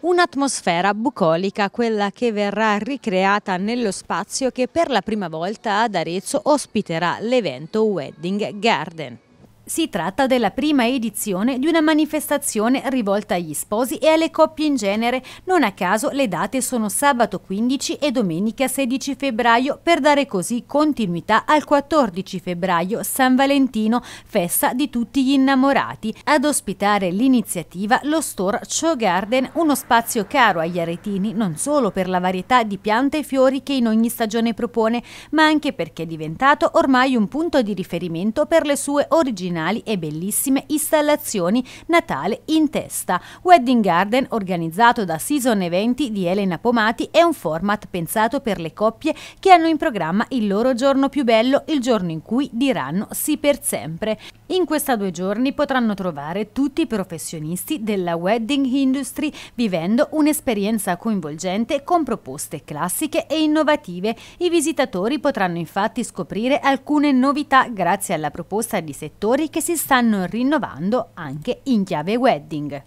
Un'atmosfera bucolica, quella che verrà ricreata nello spazio che per la prima volta ad Arezzo ospiterà l'evento Wedding Garden. Si tratta della prima edizione di una manifestazione rivolta agli sposi e alle coppie in genere. Non a caso le date sono sabato 15 e domenica 16 febbraio per dare così continuità al 14 febbraio San Valentino, festa di tutti gli innamorati. Ad ospitare l'iniziativa lo store Show Garden, uno spazio caro agli aretini non solo per la varietà di piante e fiori che in ogni stagione propone, ma anche perché è diventato ormai un punto di riferimento per le sue origini originali e bellissime installazioni Natale in testa. Wedding Garden, organizzato da Season Eventi di Elena Pomati, è un format pensato per le coppie che hanno in programma il loro giorno più bello, il giorno in cui diranno sì per sempre. In questi due giorni potranno trovare tutti i professionisti della wedding industry vivendo un'esperienza coinvolgente con proposte classiche e innovative. I visitatori potranno infatti scoprire alcune novità grazie alla proposta di settori che si stanno rinnovando anche in chiave wedding.